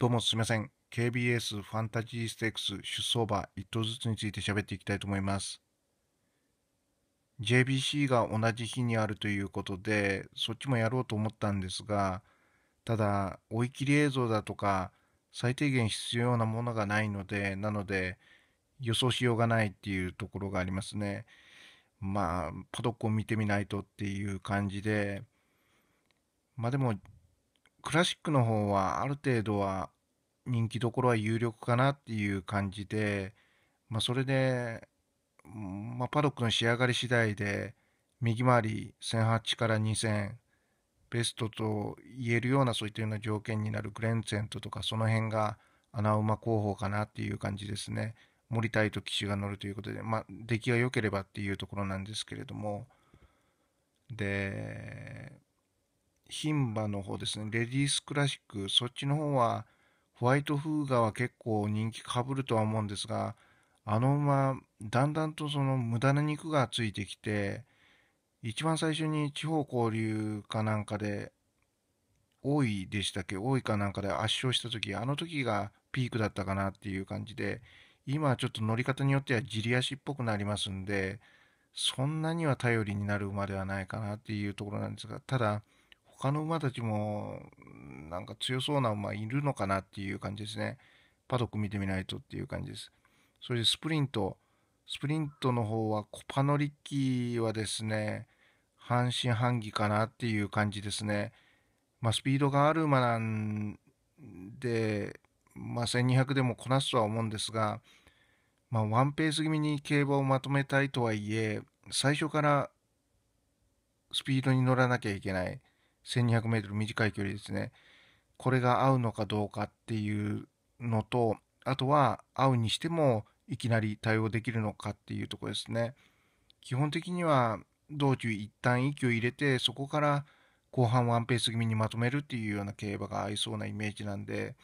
どうもすみません。KBS ファンタジーステークス出走馬1頭ずつについて喋っていきたいと思います。JBC が同じ日にあるということで、そっちもやろうと思ったんですが、ただ、追い切り映像だとか、最低限必要なものがないので、なので、予想しようがないっていうところがありますね。まあ、パドックを見てみないとっていう感じで、まあでも、クラシックの方はある程度は人気どころは有力かなっていう感じで、まあ、それで、まあ、パドックの仕上がり次第で右回り1008から2000ベストと言えるようなそういったような条件になるグレンツェントとかその辺が穴馬候補かなっていう感じですね。森田と騎手が乗るということで、まあ、出来が良ければっていうところなんですけれどもで牝馬の方ですね、レディースクラシック、そっちの方は、ホワイトフーガは結構人気かぶるとは思うんですが、あの馬、だんだんとその無駄な肉がついてきて、一番最初に地方交流かなんかで、多いでしたっけ多いかなんかで圧勝した時、あの時がピークだったかなっていう感じで、今はちょっと乗り方によってはじり足っぽくなりますんで、そんなには頼りになる馬ではないかなっていうところなんですが、ただ、他の馬たちも、なんか強そうな馬いるのかなっていう感じですね。パドック見てみないとっていう感じです。それでスプリント。スプリントの方は、コパノリッキーはですね、半信半疑かなっていう感じですね。まあ、スピードがある馬なんで、まあ、1200でもこなすとは思うんですが、まあ、ワンペース気味に競馬をまとめたいとはいえ、最初からスピードに乗らなきゃいけない。1200 m 短い距離ですね。これが合うのかどうかっていうのと、あとは合うにしてもいきなり対応できるのかっていうとこですね。基本的には道中一旦息を入れて、そこから後半ワンペース気味にまとめるっていうような競馬が合いそうなイメージなんで、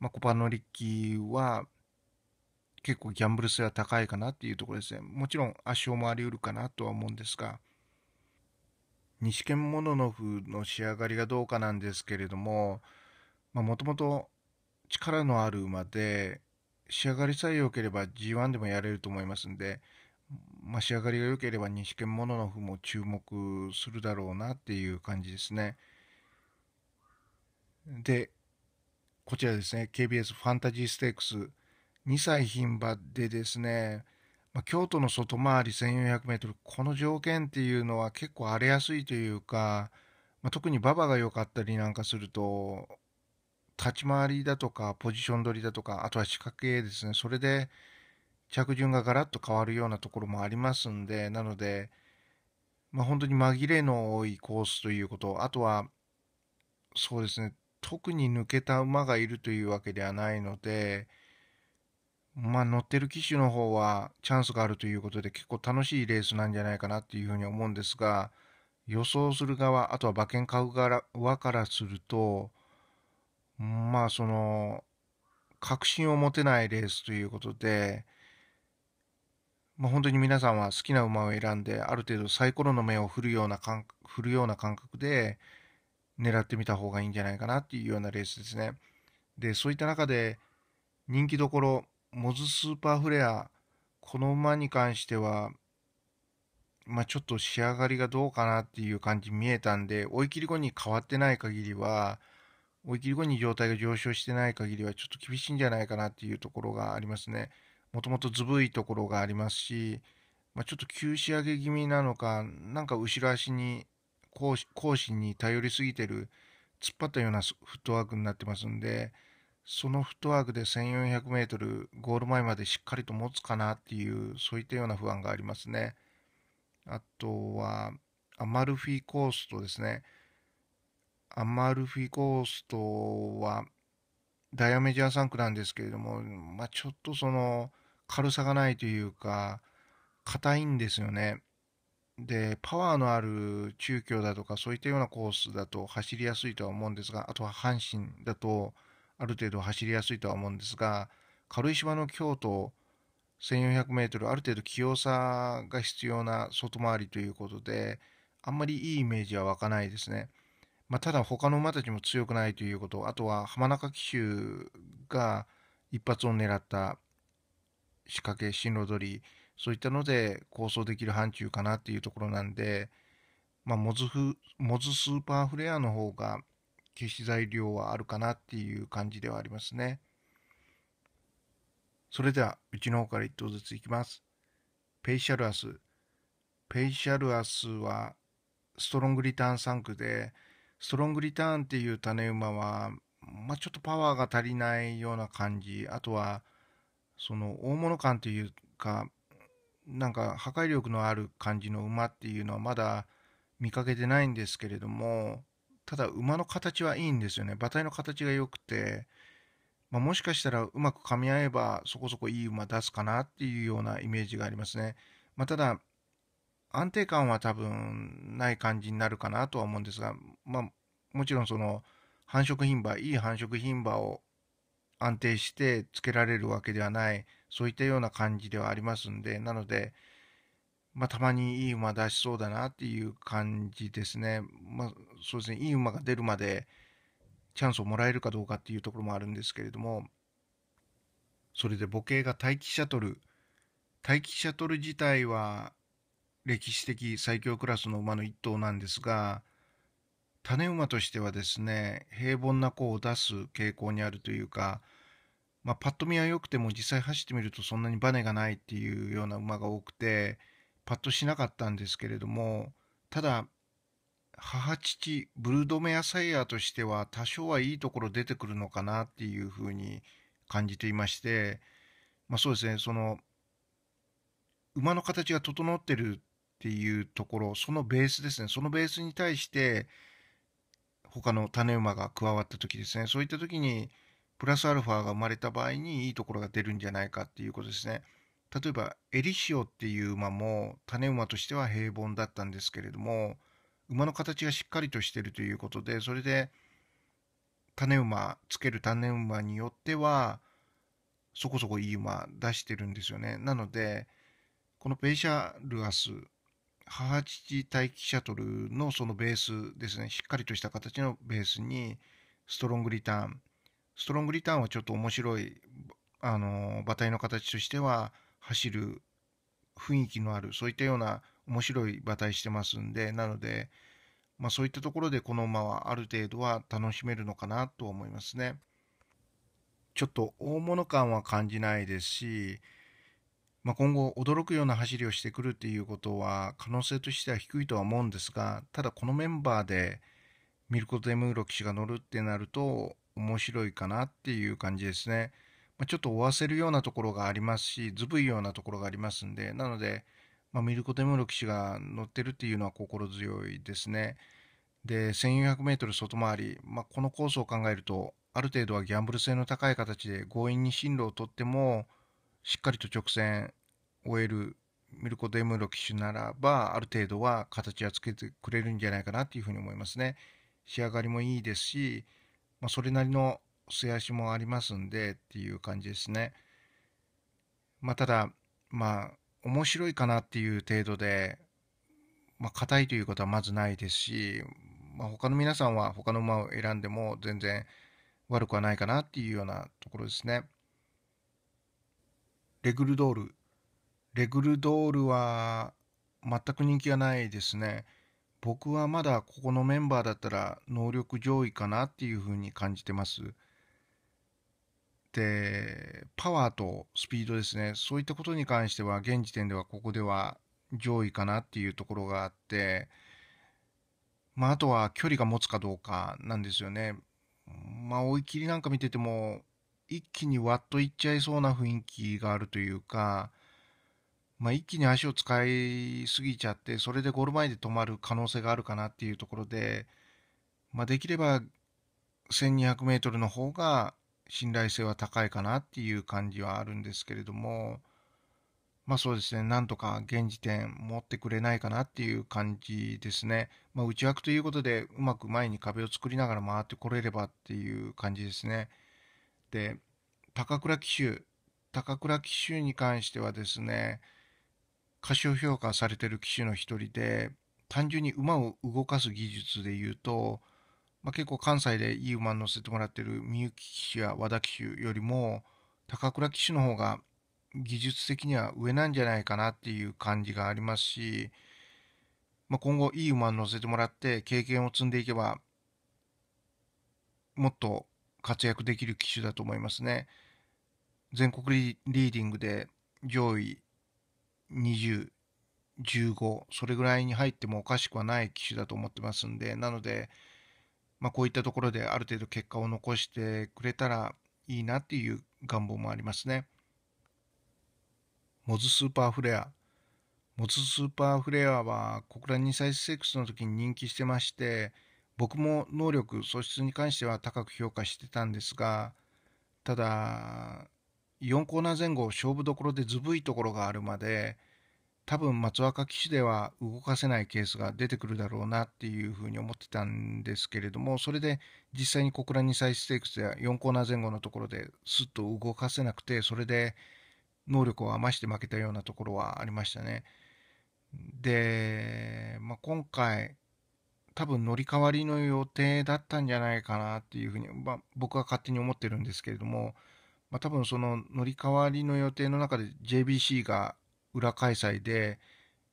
まあ、コパノリッキーは結構ギャンブル性は高いかなっていうところですね。もちろん圧勝もありうるかなとは思うんですが、西剣モノノフの仕上がりがどうかなんですけれどももともと力のある馬で仕上がりさえ良ければ G1 でもやれると思いますんで、まあ、仕上がりが良ければ西剣モノノフも注目するだろうなっていう感じですね。でこちらですね KBS ファンタジーステークス2歳牝馬でですねまあ、京都の外回り1400 m この条件っていうのは結構荒れやすいというか、まあ、特に馬場が良かったりなんかすると、立ち回りだとか、ポジション取りだとか、あとは仕掛けですね、それで着順がガラッと変わるようなところもありますんで、なので、まあ、本当に紛れの多いコースということ、あとは、そうですね、特に抜けた馬がいるというわけではないので、まあ、乗ってる機種の方はチャンスがあるということで結構楽しいレースなんじゃないかなっていうふうに思うんですが予想する側あとは馬券買う側からするとまあその確信を持てないレースということで、まあ、本当に皆さんは好きな馬を選んである程度サイコロの目を振るような感振るような感覚で狙ってみた方がいいんじゃないかなっていうようなレースですね。でそういった中で人気どころモズスーパーフレア、この馬に関しては、まあ、ちょっと仕上がりがどうかなっていう感じ見えたんで、追い切り後に変わってない限りは、追い切り後に状態が上昇してない限りは、ちょっと厳しいんじゃないかなっていうところがありますね。もともとずぶいところがありますし、まあ、ちょっと急仕上げ気味なのか、なんか後ろ足に、後進に頼りすぎてる、突っ張ったようなフットワークになってますんで、そのフットワークで1400メートルゴール前までしっかりと持つかなっていうそういったような不安がありますね。あとはアマルフィコーストですね。アマルフィコーストはダイヤメジャー3区なんですけれども、まあ、ちょっとその軽さがないというか硬いんですよね。でパワーのある中京だとかそういったようなコースだと走りやすいとは思うんですがあとは阪神だとある程度走りやすいとは思うんですが軽石場の京都 1400m ある程度器用さが必要な外回りということであんまりいいイメージは湧かないですね、まあ、ただ他の馬たちも強くないということあとは浜中騎手が一発を狙った仕掛け進路取りそういったので構想できる範疇かなっていうところなんで、まあ、モズフモズスーパーフレアの方が消し材料はあるかなっていう感じではありますね。それでは、うちの方から1頭ずついきます。ペイシャルアス。ペイシャルアスは、ストロングリターン3区で、ストロングリターンっていう種馬は、まあ、ちょっとパワーが足りないような感じ。あとは、その大物感というか、なんか破壊力のある感じの馬っていうのはまだ見かけてないんですけれども、ただ馬の形はいいんですよね馬体の形が良くて、まあ、もしかしたらうまく噛み合えばそこそこいい馬出すかなっていうようなイメージがありますね、まあ、ただ安定感は多分ない感じになるかなとは思うんですが、まあ、もちろんその繁殖牝馬いい繁殖牝馬を安定してつけられるわけではないそういったような感じではありますんでなので、まあ、たまにいい馬出しそうだなっていう感じですね、まあ、そうですね、いい馬が出るまでチャンスをもらえるかどうかっていうところもあるんですけれども、それで母系が待機シャトル、待機シャトル自体は歴史的最強クラスの馬の一頭なんですが、種馬としてはですね、平凡な子を出す傾向にあるというか、まあ、パッと見は良くても実際走ってみるとそんなにバネがないっていうような馬が多くて、パッとしなかったんですけれども、ただ、母父、ブルドメアサイヤーとしては多少はいいところ出てくるのかなっていうふうに感じていまして、まあそうですね、その、馬の形が整ってるっていうところ、そのベースですね、そのベースに対して、他の種馬が加わった時ですね、そういった時に、プラスアルファが生まれた場合にいいところが出るんじゃないかっていうことですね。例えば、エリシオっていう馬も種馬としては平凡だったんですけれども、馬の形がしっかりとしてるということでそれで種馬つける種馬によってはそこそこいい馬出してるんですよねなのでこのペイシャルアス母父待機シャトルのそのベースですねしっかりとした形のベースにストロングリターンストロングリターンはちょっと面白いあの馬体の形としては走る雰囲気のあるそういったような面白い馬体してますんで、なので、まあ、そういったところでこの馬はある程度は楽しめるのかなと思いますね。ちょっと大物感は感じないですし、まあ、今後驚くような走りをしてくるっていうことは可能性としては低いとは思うんですが、ただこのメンバーでミルコ・デムーロ騎士が乗るってなると面白いかなっていう感じですね。まあ、ちょっと追わせるようなところがありますし、ずぶいようなところがありますんで、なので、まあ、ミルコ・デムロ騎士が乗ってるっていうのは心強いですね。で、1400m 外回り、まあ、このコースを考えると、ある程度はギャンブル性の高い形で強引に進路をとっても、しっかりと直線終えるミルコ・デムロ騎手ならば、ある程度は形はつけてくれるんじゃないかなっていうふうに思いますね。仕上がりもいいですし、まあ、それなりの素足もありますんでっていう感じですね。まあ、ただ、まあ、面白いかなっていう程度で、まあ、硬いということはまずないですし、まあ、他の皆さんは他の馬を選んでも全然悪くはないかなっていうようなところですね。レグルドール。レグルドールは全く人気がないですね。僕はまだここのメンバーだったら能力上位かなっていうふうに感じてます。て、パワーとスピードですね、そういったことに関しては、現時点ではここでは上位かなっていうところがあって、まあ、あとは距離が持つかどうかなんですよね。まあ、追い切りなんか見てても、一気にワッといっちゃいそうな雰囲気があるというか、まあ、一気に足を使いすぎちゃって、それでゴール前で止まる可能性があるかなっていうところで、まあ、できれば1200メートルの方が信頼性は高いかなっていう感じはあるんですけれども、まあそうですね、なんとか現時点持ってくれないかなっていう感じですね。まあ、内枠ということで、うまく前に壁を作りながら回ってこれればっていう感じですね。で、高倉騎手、高倉騎手に関してはですね、過小評価されてる騎手の一人で、単純に馬を動かす技術で言うと、まあ、結構関西でいい馬乗せてもらってるみゆき騎手や和田騎手よりも高倉騎手の方が技術的には上なんじゃないかなっていう感じがありますし、まあ、今後いい馬に乗せてもらって経験を積んでいけばもっと活躍できる騎手だと思いますね。全国リーディングで上位20、15それぐらいに入ってもおかしくはない騎手だと思ってますんでなのでまあ、こういったところである程度結果を残してくれたらいいなっていう願望もありますね。モズスーパーフレア。モズスーパーフレアは国連にセックスの時に人気してまして、僕も能力、素質に関しては高く評価してたんですが、ただ、4コーナー前後、勝負どころでずぶいところがあるまで、多分松若騎士では動かせないケースが出てくるだろうなっていうふうに思ってたんですけれどもそれで実際に小倉2歳ステークスや4コーナー前後のところですっと動かせなくてそれで能力を余して負けたようなところはありましたね。で、まあ、今回多分乗り換わりの予定だったんじゃないかなっていうふうに、まあ、僕は勝手に思ってるんですけれども、まあ、多分その乗り換わりの予定の中で JBC が裏開催で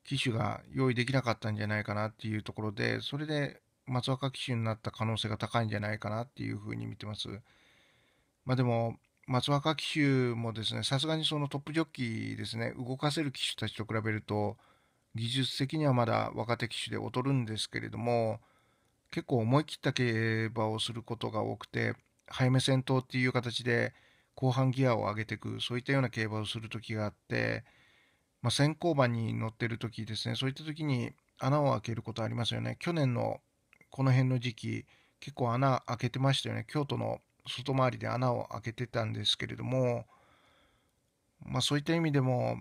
機種が用意できなかったんじゃないかなっていうところで、それで松若機種になった可能性が高いんじゃないかなっていうふうに見てます。まあでも、松若機種もですね、さすがにそのトップジョッキーですね、動かせる機種たちと比べると、技術的にはまだ若手機種で劣るんですけれども、結構思い切った競馬をすることが多くて、早め戦闘っていう形で後半ギアを上げていく、そういったような競馬をする時があって、まあ、先行馬に乗ってる時ですねそういった時に穴を開けることありますよね去年のこの辺の時期結構穴開けてましたよね京都の外回りで穴を開けてたんですけれども、まあ、そういった意味でも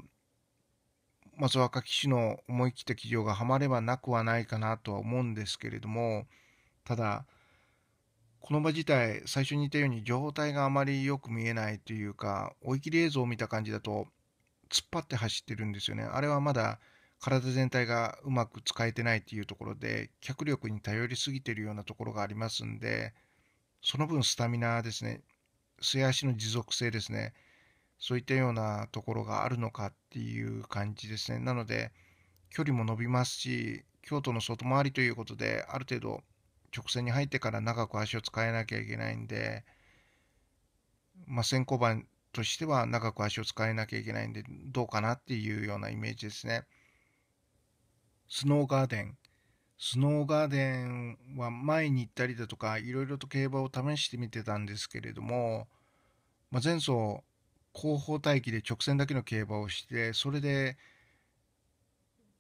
松若騎手の思い切った企業がはまればなくはないかなとは思うんですけれどもただこの場自体最初に言ったように状態があまりよく見えないというか追い切り映像を見た感じだと突っ張って走ってるんですよね。あれはまだ体全体がうまく使えてないっていうところで、脚力に頼りすぎてるようなところがありますんで、その分スタミナですね、末足の持続性ですね、そういったようなところがあるのかっていう感じですね。なので、距離も伸びますし、京都の外回りということで、ある程度直線に入ってから長く足を使えなきゃいけないんで、まあ、先行馬としては長く足を使えなきゃいけないんでどうかなっていうようなイメージですね。スノーガーデン。スノーガーデンは前に行ったりだとかいろいろと競馬を試してみてたんですけれども、まあ、前走後方待機で直線だけの競馬をしてそれで、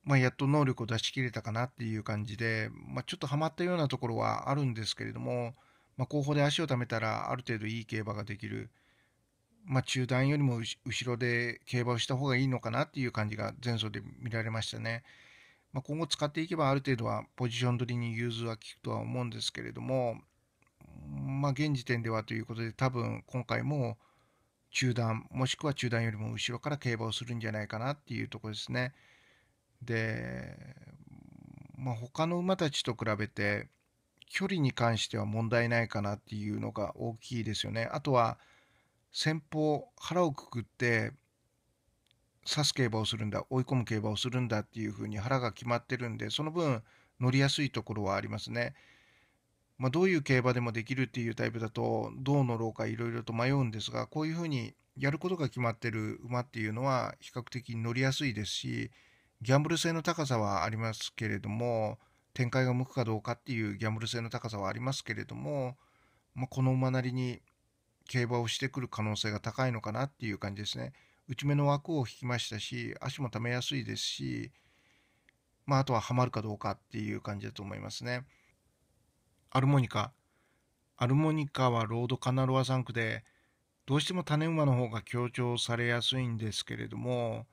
まあ、やっと能力を出し切れたかなっていう感じで、まあ、ちょっとはまったようなところはあるんですけれども、ま後方で足をためたらある程度いい競馬ができる。まあ、中段よりも後ろで競馬をした方がいいのかなっていう感じが前走で見られましたね。まあ、今後使っていけばある程度はポジション取りに融通は効くとは思うんですけれども、まあ、現時点ではということで多分今回も中段もしくは中段よりも後ろから競馬をするんじゃないかなっていうところですね。で、まあ、他の馬たちと比べて距離に関しては問題ないかなっていうのが大きいですよね。あとは先方腹をくくって指す競馬をするんだ追い込む競馬をするんだっていうふうに腹が決まってるんでその分乗りやすいところはありますね。まあ、どういう競馬でもできるっていうタイプだとどう乗ろうかいろいろと迷うんですがこういうふうにやることが決まってる馬っていうのは比較的乗りやすいですしギャンブル性の高さはありますけれども展開が向くかどうかっていうギャンブル性の高さはありますけれども、まあ、この馬なりに競馬をしてくる可能性が高いのかなっていう感じですね。内目の枠を引きましたし、足もためやすいですし、まあ、あとはハマるかどうかっていう感じだと思いますね。アルモニカ。アルモニカはロードカナロア3区で、どうしても種馬の方が強調されやすいんですけれども、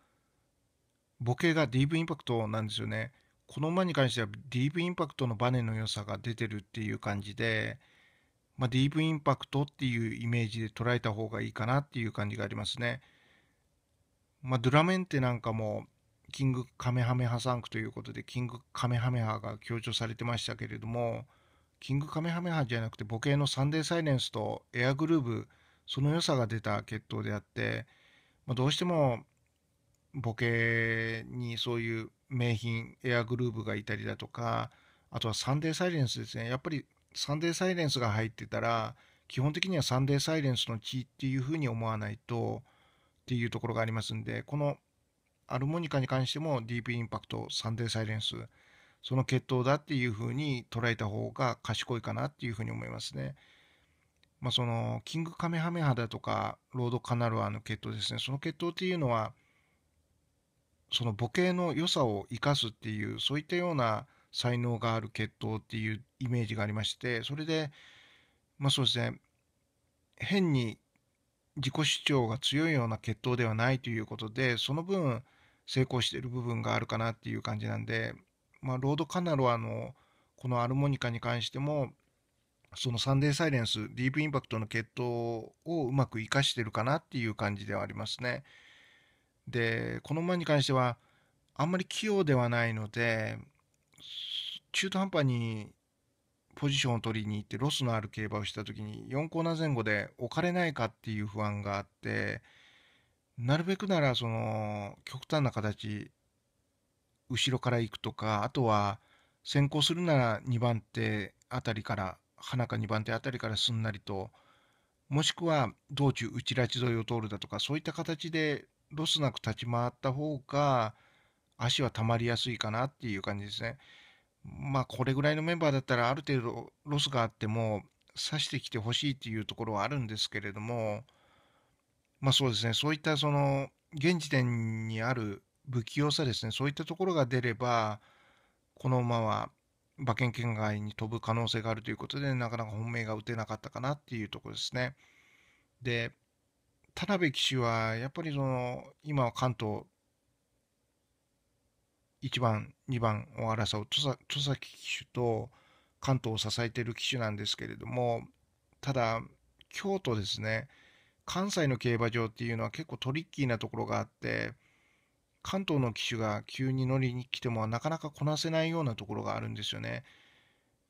ボケがディープインパクトなんですよね。この馬に関してはディープインパクトのバネの良さが出てるっていう感じで、まあ、ディープインパクトっていうイメージで捉えた方がいいかなっていう感じがありますね。まあ、ドラメンテなんかもキングカメハメハ3区ということでキングカメハメハが強調されてましたけれどもキングカメハメハじゃなくて母系のサンデーサイレンスとエアグルーブその良さが出た決闘であって、まあ、どうしても母系にそういう名品エアグルーブがいたりだとかあとはサンデーサイレンスですねやっぱりサンデーサイレンスが入ってたら、基本的にはサンデーサイレンスの血っていうふうに思わないとっていうところがありますんで、このアルモニカに関してもディープインパクト、サンデーサイレンス、その決闘だっていうふうに捉えた方が賢いかなっていうふうに思いますね。まあ、そのキングカメハメハだとかロードカナルアの決闘ですねその決闘っていうのはそのボケの良さを生かすっていうそういったような才能がある血統っていうイメージがありましてそれでまあそうですね変に自己主張が強いような血統ではないということでその分成功している部分があるかなっていう感じなんで、まあ、ロード・カナロアのこのアルモニカに関してもそのサンデー・サイレンスディープインパクトの血統をうまく生かしてるかなっていう感じではありますね。でこの馬に関してはあんまり器用ではないので中途半端にポジションを取りに行ってロスのある競馬をした時に4コーナー前後で置かれないかっていう不安があってなるべくならその極端な形後ろから行くとかあとは先行するなら2番手あたりから花か2番手あたりからすんなりともしくは道中内拉致沿いを通るだとかそういった形でロスなく立ち回った方が足はたまりやすいかなっていう感じですね。まあ、これぐらいのメンバーだったら、ある程度ロスがあっても、刺してきてほしいっていうところはあるんですけれども、まあそうですね、そういったその、現時点にある不器用さですね、そういったところが出れば、この馬は馬券圏外に飛ぶ可能性があるということで、なかなか本命が打てなかったかなっていうところですね。で、田辺騎手は、やっぱりその、今は関東1番、2番を争う戸崎騎手と関東を支えている騎手なんですけれども、ただ、京都ですね、関西の競馬場っていうのは結構トリッキーなところがあって、関東の騎手が急に乗りに来てもなかなかこなせないようなところがあるんですよね。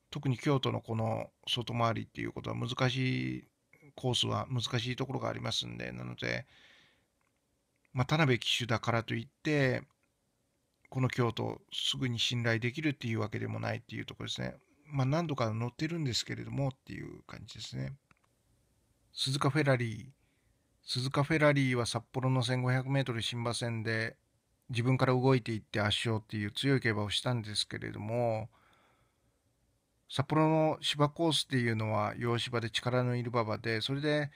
特に京都のこの外回りっていうことは難しいコースは難しいところがありますんで、なので、まあ、田辺騎手だからといって、この京都すぐに信頼できるっていうわけでもないっていうところですね。まあ、何度か乗ってるんですけれどもっていう感じですね。鈴鹿フェラリー。鈴鹿フェラリーは札幌の 1500m 新馬戦で自分から動いていって圧勝っていう強い競馬をしたんですけれども札幌の芝コースっていうのは洋芝で力のいる馬場でそれで、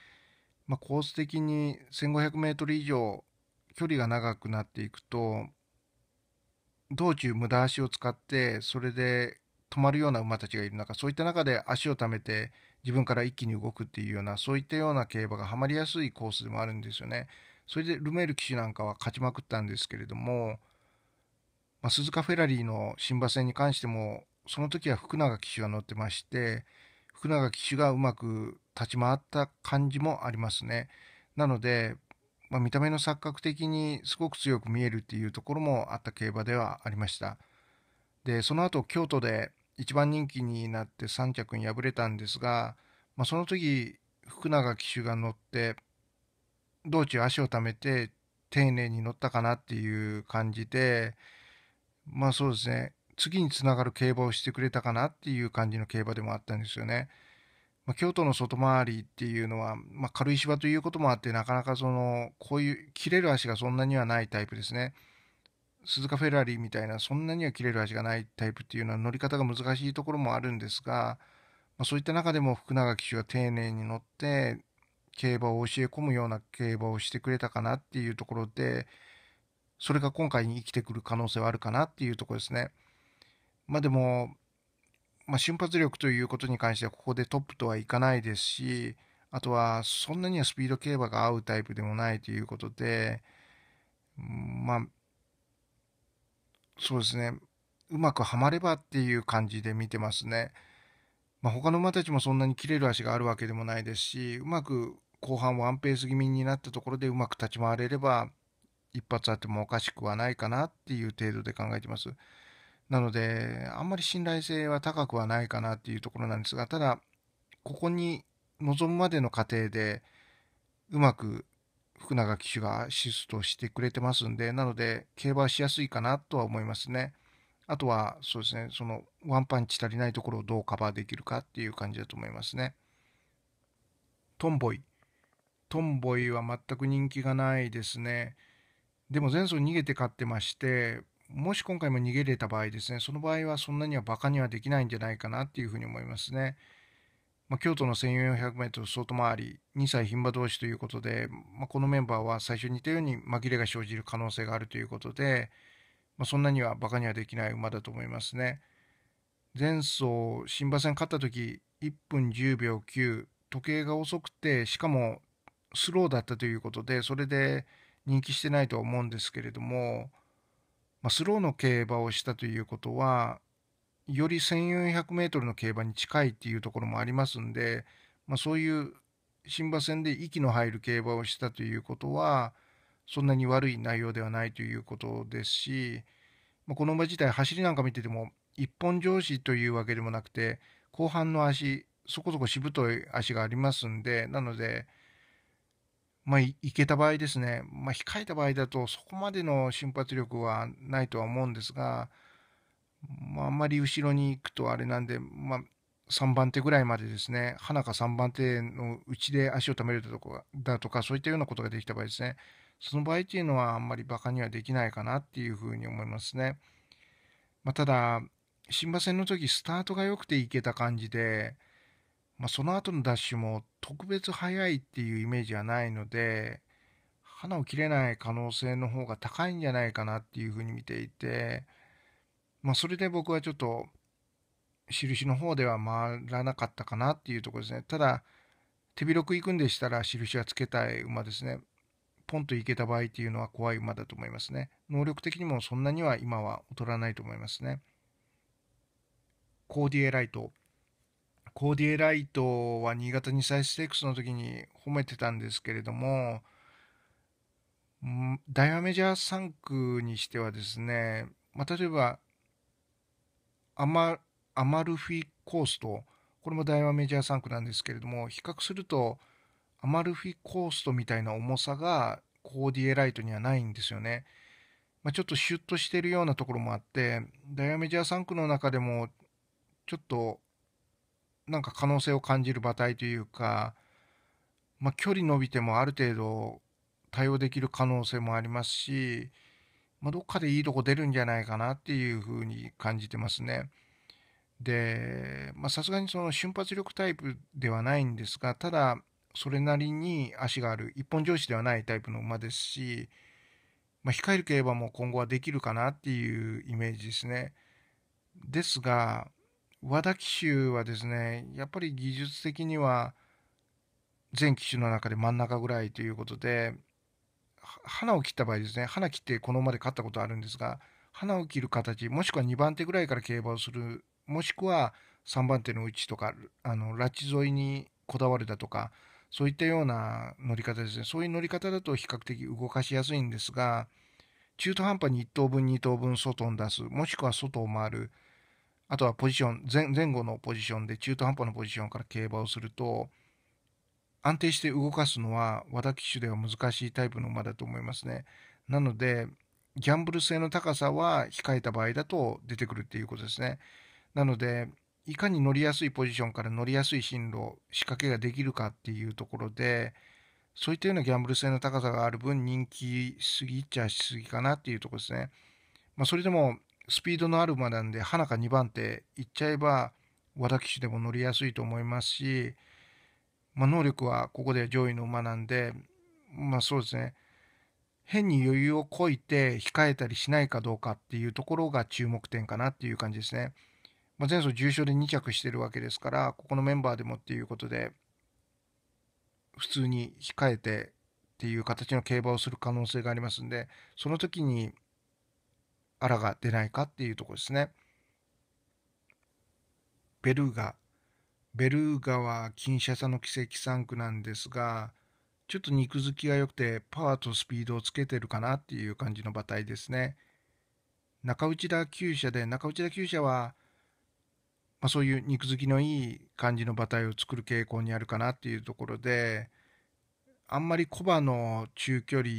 まあ、コース的に 1500m 以上距離が長くなっていくと道中無駄足を使ってそれで止まるような馬たちがいる中そういった中で足をためて自分から一気に動くっていうようなそういったような競馬がはまりやすいコースでもあるんですよね。それでルメール騎手なんかは勝ちまくったんですけれども、まあ、鈴鹿フェラリーの新馬戦に関してもその時は福永騎手が乗ってまして福永騎手がうまく立ち回った感じもありますね。なので、まあ、見た目の錯覚的にすごく強く見えるっていうところもあった競馬ではありましたでその後京都で一番人気になって3着に敗れたんですが、まあ、その時福永騎手が乗って道中足をためて丁寧に乗ったかなっていう感じでまあそうですね次につながる競馬をしてくれたかなっていう感じの競馬でもあったんですよね。まあ、京都の外回りっていうのは、まあ、軽石場ということもあってなかなかそのこういう切れる足がそんなにはないタイプですね鈴鹿フェラリーみたいなそんなには切れる足がないタイプっていうのは乗り方が難しいところもあるんですが、まあ、そういった中でも福永騎手は丁寧に乗って競馬を教え込むような競馬をしてくれたかなっていうところでそれが今回に生きてくる可能性はあるかなっていうところですね。まあでもまあ、瞬発力ということに関してはここでトップとはいかないですしあとはそんなにはスピード競馬が合うタイプでもないということでまあそうですねうまくはまればっていう感じで見てますね。まあ、他の馬たちもそんなに切れる足があるわけでもないですしうまく後半ワンペース気味になったところでうまく立ち回れれば一発あってもおかしくはないかなっていう程度で考えてます。なので、あんまり信頼性は高くはないかなっていうところなんですが、ただ、ここに臨むまでの過程で、うまく福永騎手がアシストしてくれてますんで、なので、競馬しやすいかなとは思いますね。あとは、そうですね、そのワンパンチ足りないところをどうカバーできるかっていう感じだと思いますね。トンボイ。トンボイは全く人気がないですね。でも前走逃げて勝ってまして、もし今回も逃げれた場合ですね、その場合はそんなにはバカにはできないんじゃないかなっていうふうに思いますね。まあ、京都の 1400m 外回り、2歳牝馬同士ということで、まあ、このメンバーは最初に言ったように紛れが生じる可能性があるということで、まあ、そんなにはバカにはできない馬だと思いますね。前走、新馬戦勝った時、1分10秒9、時計が遅くて、しかもスローだったということで、それで人気してないとは思うんですけれども、まあ、スローの競馬をしたということは、より 1400m の競馬に近いっていうところもありますんで、まあ、そういう新馬戦で息の入る競馬をしたということは、そんなに悪い内容ではないということですし、まあ、この馬自体走りなんか見てても、一本上司というわけでもなくて、後半の足、そこそこしぶとい足がありますんで、なので、まあ、いけた場合ですね、まあ、控えた場合だと、そこまでの瞬発力はないとは思うんですが、まあ、あんまり後ろに行くとあれなんで、まあ、3番手ぐらいまでですね、花か3番手のうちで足を止めるとかだとか、そういったようなことができた場合ですね、その場合っていうのはあんまりバカにはできないかなっていうふうに思いますね。まあ、ただ、新馬戦の時スタートが良くていけた感じで、まあ、その後のダッシュも特別速いっていうイメージはないので花を切れない可能性の方が高いんじゃないかなっていうふうに見ていて、まあ、それで僕はちょっと印の方では回らなかったかなっていうところですねただ手広く行くんでしたら印はつけたい馬ですねポンと行けた場合っていうのは怖い馬だと思いますね能力的にもそんなには今は劣らないと思いますねコーディエライトコーディエライトは新潟2再ステークスの時に褒めてたんですけれども、ダイヤメジャー3区にしてはですね、まあ、例えばアマルフィコースト、これもダイヤメジャー3区なんですけれども、比較するとアマルフィコーストみたいな重さがコーディエライトにはないんですよね。まあ、ちょっとシュッとしてるようなところもあって、ダイヤメジャー3区の中でも、ちょっとなんか可能性を感じる馬体というか、まあ、距離伸びてもある程度対応できる可能性もありますし、まあ、どっかでいいとこ出るんじゃないかなっていうふうに感じてますね。でさすがにその瞬発力タイプではないんですがただそれなりに足がある一本上司ではないタイプの馬ですし、まあ、控える競馬も今後はできるかなっていうイメージですね。ですが和田騎手はですねやっぱり技術的には全機種の中で真ん中ぐらいということで花を切った場合ですね花切ってこの馬で勝ったことあるんですが花を切る形もしくは2番手ぐらいから競馬をするもしくは3番手の位置とかあの拉致沿いにこだわるだとかそういったような乗り方ですねそういう乗り方だと比較的動かしやすいんですが中途半端に1等分2等分外に出すもしくは外を回るあとはポジション前前後のポジションで中途半端なポジションから競馬をすると安定して動かすのは和田騎手では難しいタイプの馬だと思いますね。なのでギャンブル性の高さは控えた場合だと出てくるっていうことですね。なのでいかに乗りやすいポジションから乗りやすい進路仕掛けができるかっていうところでそういったようなギャンブル性の高さがある分人気すぎちゃしすぎかなっていうところですね。まあ、それでもスピードのある馬なんで、花か2番手行っちゃえば、和田騎手でも乗りやすいと思いますし、まあ、能力はここで上位の馬なんで、まあそうですね、変に余裕をこいて控えたりしないかどうかっていうところが注目点かなっていう感じですね。まあ、前走重賞で2着してるわけですから、ここのメンバーでもっていうことで、普通に控えてっていう形の競馬をする可能性がありますんで、その時にあらが出ないかっていうとこですね。ベルーガ。ベルーガは金シャの奇跡3区なんですが、ちょっと肉付きが良くてパワーとスピードをつけてるかなっていう感じの馬体ですね。中内田厩舎で、中内田厩舎は、まあ、そういう肉付きのいい感じの馬体を作る傾向にあるかなっていうところで、あんまりコバの中距離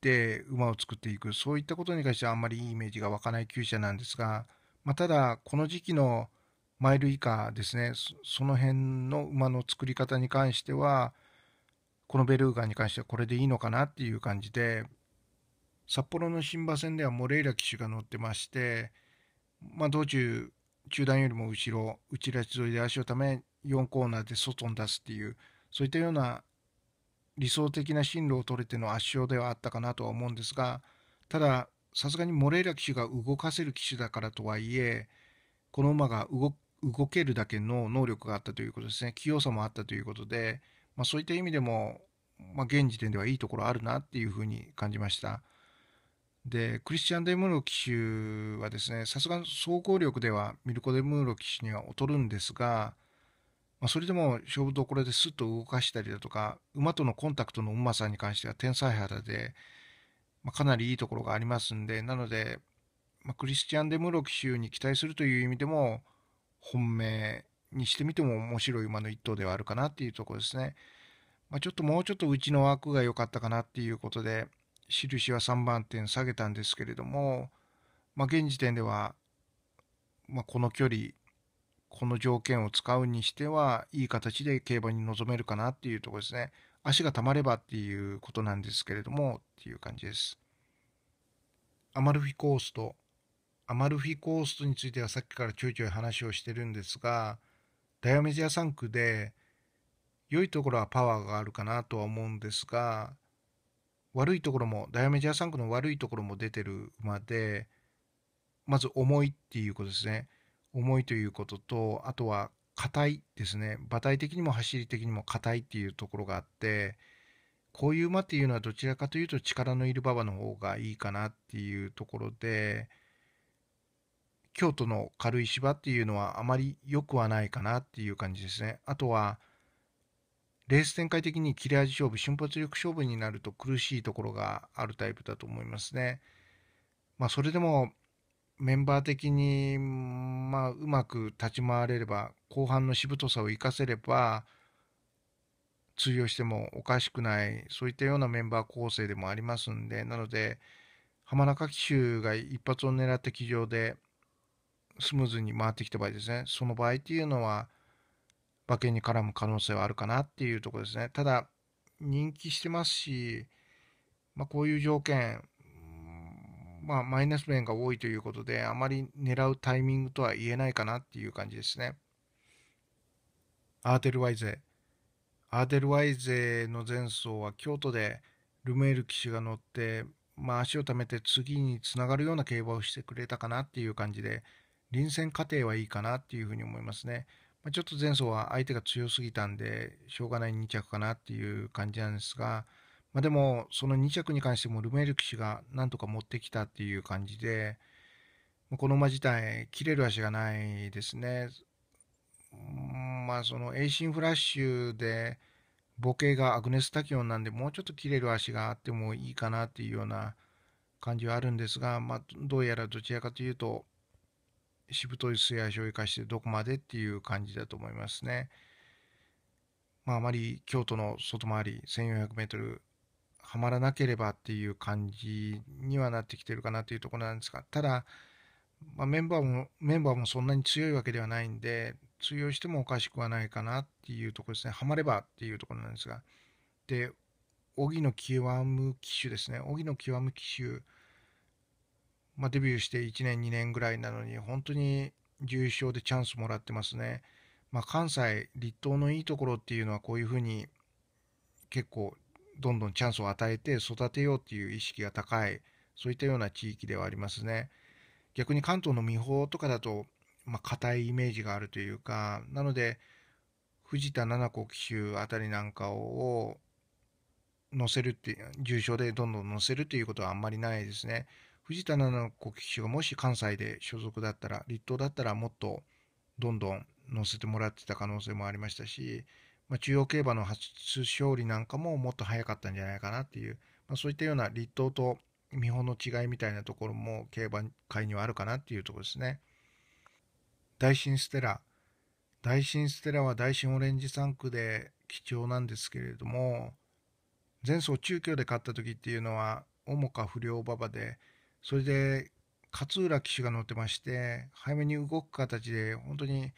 って馬を作っていく、そういったことに関してはあんまりいいイメージが湧かない厩舎なんですが、まあ、ただ、この時期のマイル以下ですね、その辺の馬の作り方に関しては、このベルーガに関してはこれでいいのかなっていう感じで、札幌の新馬戦ではモレイラ騎手が乗ってまして、まあ、道中、中段よりも後ろ、内らち沿いで足をため、4コーナーで外に出すっていう、そういったような理想的な進路を取れての圧勝ではあったかなとは思うんですが、ただ、さすがにモレイラ騎手が動かせる騎手だからとはいえ、この馬が動動けるだけの能力があったということですね、器用さもあったということで、まあ、そういった意味でも、まあ、現時点ではいいところあるなっていうふうに感じました。で、クリスチャン・デムーロ騎手はですね、さすがに総行力ではミルコ・デムーロ騎手には劣るんですが、まあ、それでも勝負どころですっと動かしたりだとか馬とのコンタクトのうまさに関しては天才肌で、まあ、かなりいいところがありますんでなので、まあ、クリスチャン・デムロ騎手に期待するという意味でも本命にしてみても面白い馬の一頭ではあるかなっていうところですね。まあ、ちょっともうちょっとうちの枠が良かったかなっていうことで印は3番点下げたんですけれども、まあ、現時点では、まあ、この距離この条件を使うにしてはいい形で競馬に臨めるかなっていうところですね。足がたまればっていうことなんですけれどもっていう感じです。アマルフィコースト。アマルフィコーストについてはさっきからちょいちょい話をしてるんですが、ダイアメジア3区で良いところはパワーがあるかなとは思うんですが、悪いところも、ダイアメジア3区の悪いところも出てる馬で、まず重いっていうことですね。重いということと、あとは硬いですね。馬体的にも走り的にも硬いっていうところがあって、こういう馬っていうのはどちらかというと力のいる馬場の方がいいかなっていうところで、京都の軽石場っていうのはあまり良くはないかなっていう感じですね。あとは、レース展開的に切れ味勝負、瞬発力勝負になると苦しいところがあるタイプだと思いますね。まあ、それでもメンバー的に、まあ、うまく立ち回れれば、後半のしぶとさを生かせれば、通用してもおかしくない、そういったようなメンバー構成でもありますんで、なので、浜中騎手が一発を狙った騎乗で、スムーズに回ってきた場合ですね、その場合っていうのは、馬券に絡む可能性はあるかなっていうところですね。ただ、人気してますし、まあ、こういう条件、まあ、マイナス面が多いということで、あまり狙うタイミングとは言えないかなっていう感じですね。アーテルワイゼ。アーテルワイゼの前走は京都でルメール騎手が乗って、まあ、足をためて次につながるような競馬をしてくれたかなっていう感じで、臨戦過程はいいかなっていうふうに思いますね。まあ、ちょっと前走は相手が強すぎたんで、しょうがない2着かなっていう感じなんですが、まあ、でも、その2着に関してもルメール騎士がなんとか持ってきたっていう感じで、この馬自体、切れる足がないですね。まあ、その、エイシンフラッシュで、ボケがアグネス・タキオンなんで、もうちょっと切れる足があってもいいかなっていうような感じはあるんですが、まあ、どうやらどちらかというと、しぶとい末足を生かしてどこまでっていう感じだと思いますね。まあ、あまり京都の外回り1400メートルはまらなければっていう感じにはなってきてるかなというところなんですが、ただ、まあ、メンバーも、メンバーもそんなに強いわけではないんで、通用してもおかしくはないかなっていうところですね。はまればっていうところなんですが。で、荻野極む機種ですね。荻野極む機種、まあ、デビューして1年、2年ぐらいなのに、本当に重賞でチャンスもらってますね。まあ、関西、立東のいいところっていうのはこういうふうに結構どんどんチャンスを与えて育てようっていう意識が高い、そういったような地域ではありますね。逆に関東の見法とかだと、まあ、硬いイメージがあるというか、なので、藤田七子騎手あたりなんかを乗せるって、重症でどんどん乗せるということはあんまりないですね。藤田七子騎手がもし関西で所属だったら、立東だったらもっとどんどん乗せてもらってた可能性もありましたし、まあ、中央競馬の初勝利なんかももっと早かったんじゃないかなっていう、まあ、そういったような立党と見本の違いみたいなところも競馬界にはあるかなっていうところですね。大新ステラ。大新ステラは大新オレンジ3区で貴重なんですけれども、前走中京で勝った時っていうのは、主か不良馬場で、それで勝浦騎手が乗ってまして、早めに動く形で、本当に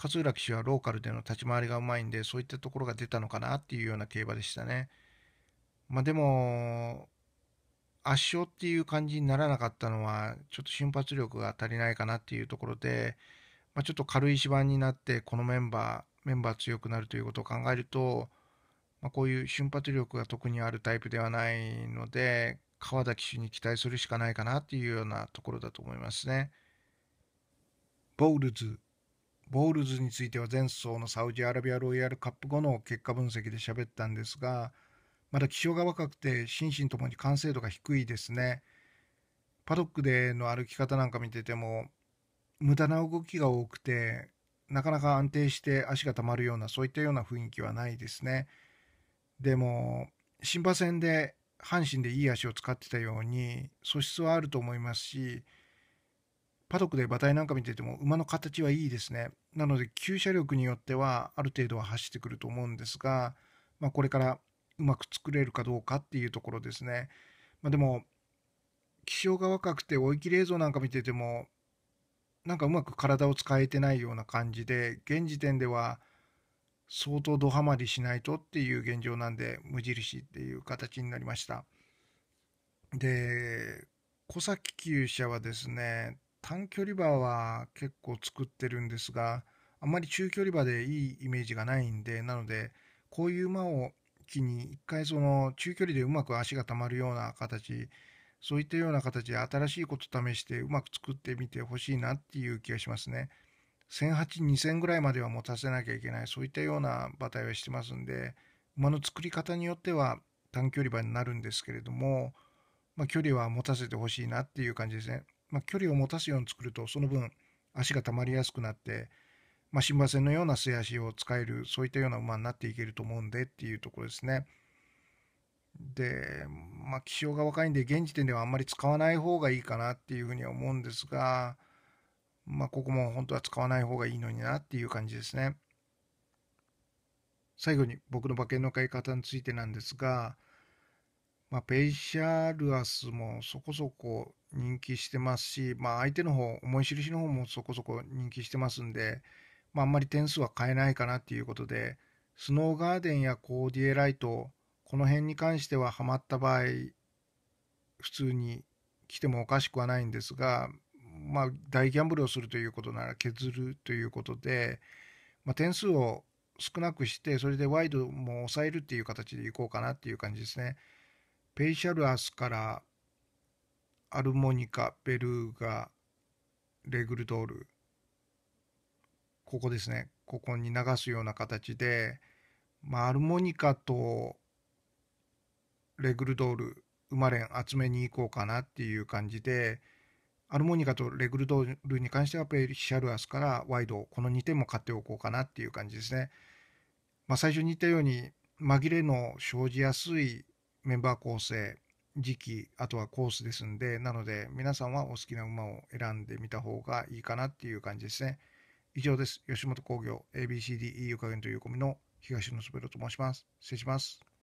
勝浦騎手はローカルでの立ち回りがうまいんで、そういったところが出たのかなっていうような競馬でしたね。まあ、でも、圧勝っていう感じにならなかったのは、ちょっと瞬発力が足りないかなっていうところで、まあ、ちょっと軽い芝になって、このメンバー、メンバー強くなるということを考えると、まあ、こういう瞬発力が特にあるタイプではないので、川田騎手に期待するしかないかなっていうようなところだと思いますね。ボールズボールズについては前走のサウジアラビアロイヤルカップ後の結果分析で喋ったんですが、まだ気性が若くて心身ともに完成度が低いですね。パドックでの歩き方なんか見てても、無駄な動きが多くて、なかなか安定して足がたまるような、そういったような雰囲気はないですね。でも、新馬戦で、阪神でいい足を使ってたように、素質はあると思いますし、パドックで馬体なんか見てても馬の形はいいですね。なので、厩舎力によってはある程度は走ってくると思うんですが、まあ、これからうまく作れるかどうかっていうところですね。まあ、でも、気象が若くて追い切り映像なんか見てても、なんかうまく体を使えてないような感じで、現時点では相当ドハマりしないとっていう現状なんで、無印っていう形になりました。で、小崎厩舎はですね、短距離馬は結構作ってるんですが、あんまり中距離馬でいいイメージがないんで、なので、こういう馬を機に、一回その中距離でうまく足がたまるような形、そういったような形で新しいこと試してうまく作ってみてほしいなっていう気がしますね。1008、2000ぐらいまでは持たせなきゃいけない、そういったような馬体はしてますんで、馬の作り方によっては短距離馬になるんですけれども、まあ、距離は持たせてほしいなっていう感じですね。まあ、距離を持たすように作るとその分足がたまりやすくなって、まあ、新馬戦のような末足を使えるそういったような馬になっていけると思うんでっていうところですね。で、まあ、気象が若いんで現時点ではあんまり使わない方がいいかなっていうふうには思うんですが、まあ、ここも本当は使わない方がいいのになっていう感じですね。最後に僕の馬券の買い方についてなんですが、まあ、ペイシャルアスもそこそこ人気してますし、まあ、相手の方、思い印の方もそこそこ人気してますんで、まあ、あんまり点数は変えないかなっていうことで、スノーガーデンやコーディエライト、この辺に関してはハマった場合、普通に来てもおかしくはないんですが、まあ、大ギャンブルをするということなら削るということで、まあ、点数を少なくして、それでワイドも抑えるっていう形でいこうかなっていう感じですね。ペイシャルアスからアルモニカ、ベルーガ、レグルドール、ここですね、ここに流すような形で、まあ、アルモニカとレグルドール、生まれん集めに行こうかなっていう感じで、アルモニカとレグルドールに関してはペイシャルアスからワイド、この2点も買っておこうかなっていう感じですね。まあ、最初に言ったように、紛れの生じやすいメンバー構成、時期、あとはコースですんで、なので皆さんはお好きな馬を選んでみた方がいいかなっていう感じですね。以上です。吉本興業 ABCDE u 加減という込みの東野すべろと申します。失礼します。